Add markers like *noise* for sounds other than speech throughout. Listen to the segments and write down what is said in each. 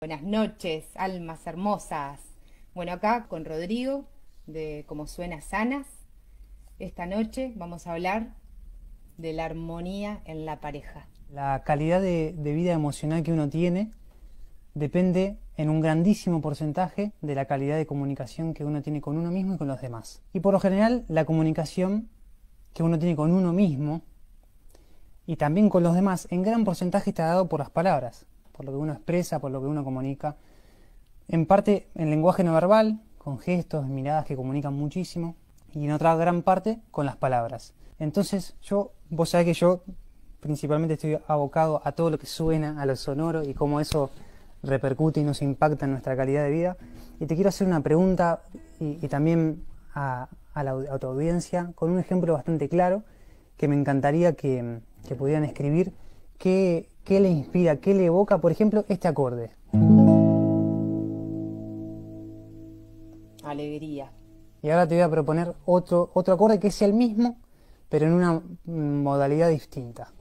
Buenas noches, almas hermosas. Bueno, acá con Rodrigo de Como suenas Sanas. Esta noche vamos a hablar de la armonía en la pareja. La calidad de, de, vida emocional que uno tiene depende en un grandísimo porcentaje de la calidad de comunicación que uno tiene con uno mismo y con los demás. Y por lo general, la comunicación que uno tiene con uno mismo y también con los demás en gran porcentaje está dado por las palabras por lo que uno expresa, por lo que uno comunica. En parte en lenguaje no verbal, con gestos, miradas que comunican muchísimo, y en otra gran parte con las palabras. Entonces yo, vos sabés que yo principalmente estoy abocado a todo lo que suena, a lo sonoro y cómo eso repercute y nos impacta en nuestra calidad de vida. Y te quiero hacer una pregunta y, también a, la, audiencia con un ejemplo bastante claro que me encantaría que, pudieran escribir. ¿Qué, qué le inspira, qué le evoca, por ejemplo, este acorde. Alegría. Y ahora te voy a proponer otro, otro acorde que es el mismo, pero en una modalidad distinta.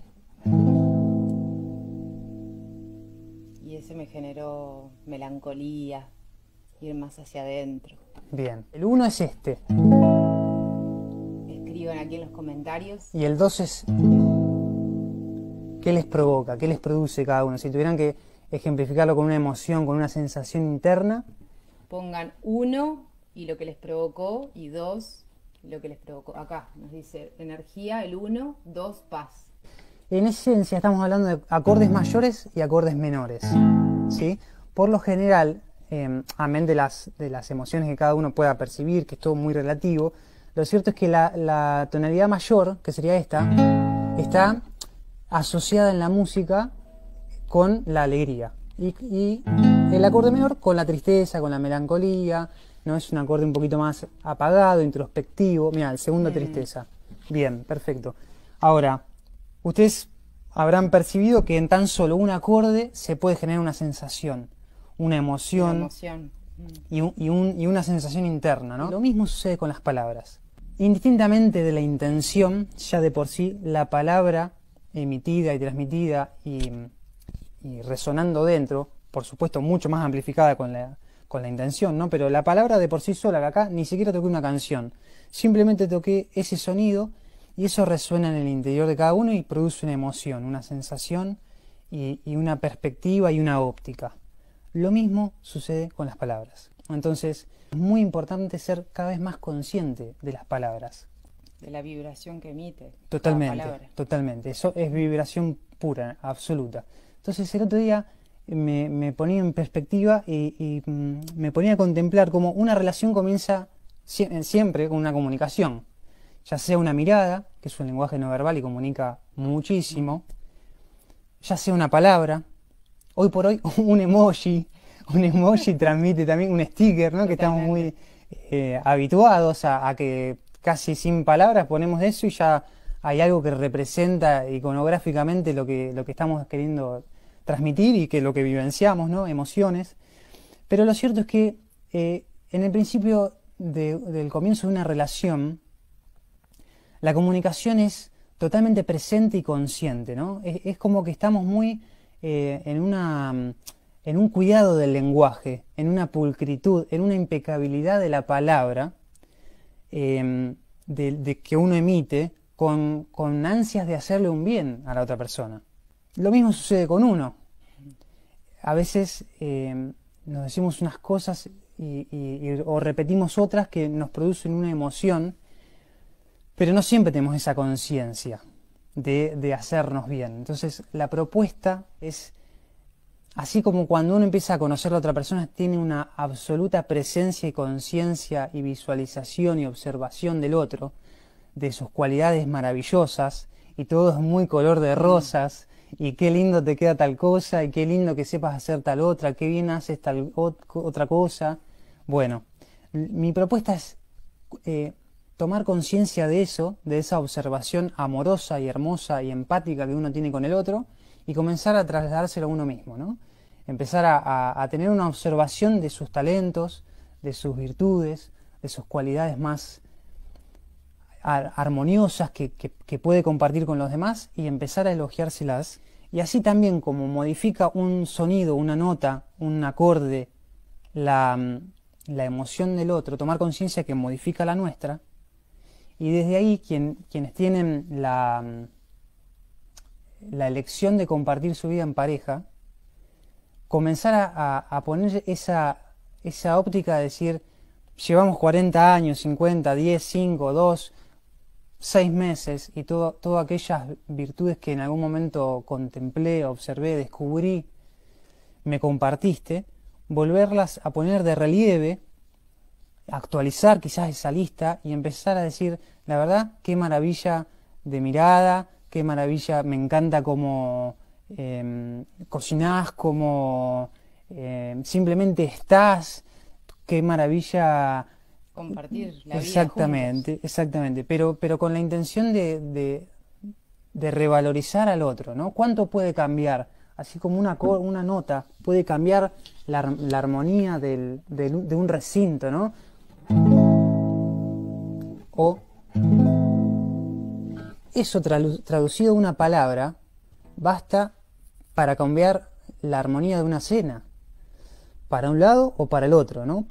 Y ese me generó melancolía, ir más hacia adentro. Bien, el uno es este. Escriban aquí en los comentarios. Y el dos es... ¿Qué les provoca? ¿Qué les produce cada uno? Si tuvieran que ejemplificarlo con una emoción, con una sensación interna. Pongan uno y lo que les provocó y dos lo que les provocó. Acá nos dice energía, el uno, dos, paz. En esencia estamos hablando de acordes mm. mayores y acordes menores. ¿sí? Por lo general, eh, amén de las, emociones que cada uno pueda percibir, que es todo muy relativo, lo cierto es que la tonalidad mayor, que sería esta, está asociada en la música con la alegría. Y, el acorde menor con la tristeza, con la melancolía, ¿no? Es un acorde un poquito más apagado, introspectivo. Mira, el segundo tristeza. Bien, perfecto. Ahora, ustedes habrán percibido que en tan solo un acorde se puede generar una sensación, una emoción, mm. Y, y, una sensación interna, ¿no? Lo mismo sucede con las palabras. Indistintamente de la intención, ya de por sí, la palabra emitida y transmitida y, resonando dentro, por supuesto mucho más amplificada con la, con la intención, ¿no? Pero la palabra de por sí sola, acá ni siquiera toqué una canción, simplemente toqué ese sonido y eso resuena en el interior de cada uno y produce una emoción, una sensación y una perspectiva y una óptica. Lo mismo sucede con las palabras. Entonces, es muy importante ser cada vez más consciente de las palabras de la vibración que emite. Totalmente, totalmente. Eso es vibración pura, absoluta. Entonces el otro día eh, me, ponía en perspectiva y, mm, me ponía a contemplar cómo una relación comienza eh, siempre con una comunicación, ya sea una mirada, que es un lenguaje no verbal y comunica muchísimo, ya sea una palabra, hoy por hoy *laughs* un emoji, un emoji *laughs* transmite también un sticker, ¿no? que estamos muy eh, habituados a que casi sin palabras ponemos eso y ya hay algo que representa iconográficamente lo que, estamos queriendo transmitir y que lo que vivenciamos, ¿no? Emociones. Pero lo cierto es que eh, en el principio del comienzo de una relación, la comunicación es totalmente presente y consciente, ¿no? Es, como que estamos muy eh, en, en un cuidado del lenguaje, en una pulcritud, en una impecabilidad de la palabra, Em, de, que uno emite con, con, ansias de hacerle un bien a la otra persona. Lo mismo sucede con uno. A veces em, nos decimos unas cosas o repetimos otras que nos producen una emoción, pero no siempre tenemos esa conciencia de hacernos bien. Entonces la propuesta es Así como cuando uno empieza a conocer a otra persona, tiene una absoluta presencia y conciencia y visualización y observación del otro, de sus cualidades maravillosas, y todo es muy color de rosas, y qué lindo te queda tal cosa, y qué lindo que sepas hacer tal otra, qué bien haces tal otra cosa. Bueno, mi propuesta es eh, tomar conciencia de eso, de esa observación amorosa y hermosa y empática que uno tiene con el otro, y comenzar a trasladárselo a uno mismo, ¿no? empezar a, tener una observación de sus talentos, de sus virtudes, de sus cualidades más armoniosas que, puede compartir con los demás y empezar a elogiárselas. Y así también como modifica un sonido, una nota, un acorde, la, emoción del otro, tomar conciencia que modifica la nuestra. Y desde ahí quienes tienen la elección de compartir su vida en pareja, comenzar a, poner esa, óptica de decir, llevamos 40 años, 50, 10, 5, 2, 6 meses y todas aquellas virtudes que en algún momento contemplé, observé, descubrí, me compartiste, volverlas a poner de relieve, actualizar quizás esa lista y empezar a decir, la verdad, qué maravilla de mirada, qué maravilla, me encanta como Em, cocinás, como em, simplemente estás. Qué maravilla. Compartir la Exactamente, exactamente. Pero, pero con la intención de, de, revalorizar al otro, ¿no? ¿Cuánto puede cambiar? Así como una, una nota puede cambiar la, armonía de un recinto, ¿no? O eso traducido a una palabra, basta para cambiar la armonía de una cena, para un lado o para el otro, ¿no?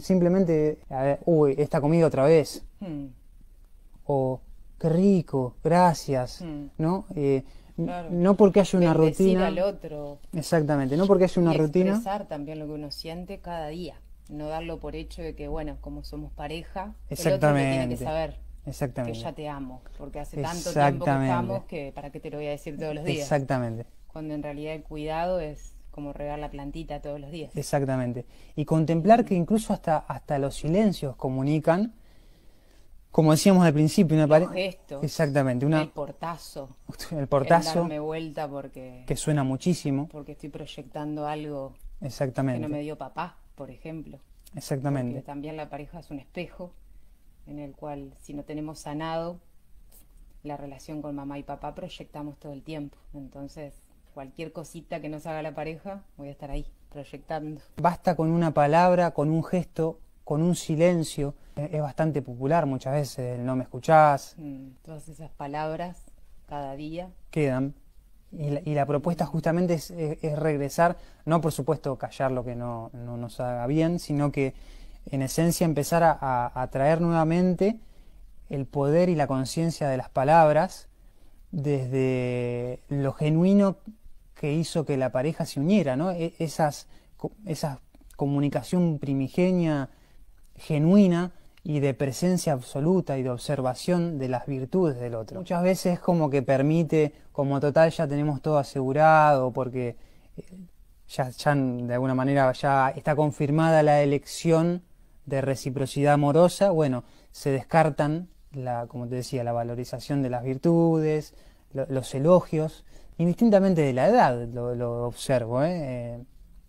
Simplemente, a ver, uy, está comida otra vez. Hmm. O, qué rico, gracias, hmm. ¿no? Eh, No porque haya una rutina. al otro. Exactamente, no porque haya una rutina. Expresar también lo que uno siente cada día. No darlo por hecho de que, bueno, como somos pareja, Exactamente. el otro tiene que saber. Exactamente. Que ya te amo, porque hace tanto tiempo que estamos que para qué te lo voy a decir todos los días. Exactamente. Cuando en realidad el cuidado es como regar la plantita todos los días. Exactamente. Y contemplar que incluso hasta, hasta los silencios comunican, como decíamos al principio, una pareja. Exactamente. Una, el portazo. *laughs* El portazo. me vuelta porque. Que suena muchísimo. Porque estoy proyectando algo. Exactamente. Que no me dio papá, por ejemplo. Exactamente. también la pareja es un espejo en el cual, si no tenemos sanado la relación con mamá y papá, proyectamos todo el tiempo. Entonces, cualquier cosita que nos haga la pareja, voy a estar ahí proyectando. Basta con una palabra, con un gesto, con un silencio. Es bastante popular muchas veces, el no me escuchás. Mm, todas esas palabras cada día. Quedan. Y la, propuesta justamente es, regresar, no por supuesto callar lo que no, nos haga bien, sino que en esencia empezar a, a, a traer nuevamente el poder y la conciencia de las palabras desde lo genuino que hizo que la pareja se uniera, ¿no? E-, esa comunicación primigenia, genuina y de presencia absoluta y de observación de las virtudes del otro. Muchas veces como que permite, como total ya tenemos todo asegurado, porque eh, ya, de alguna manera ya está confirmada la elección de reciprocidad amorosa, bueno, se descartan, la, como te decía, la valorización de las virtudes, los elogios, indistintamente de la edad, lo, observo. ¿eh? Eh,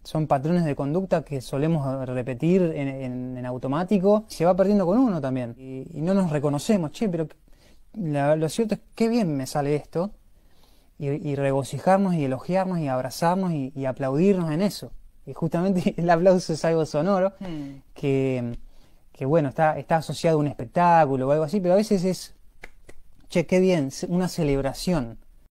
son patrones de conducta que solemos repetir en, automático. Se va perdiendo con uno también. Y, no nos reconocemos, che, pero lo cierto es que bien me sale esto. Y, regocijarnos y elogiarnos y abrazarnos y, aplaudirnos en eso. Y justamente *laughs* el aplauso es algo sonoro hmm. que, que, bueno, está, está asociado a un espectáculo o algo así, pero a veces es Cheque qué bien, una celebración.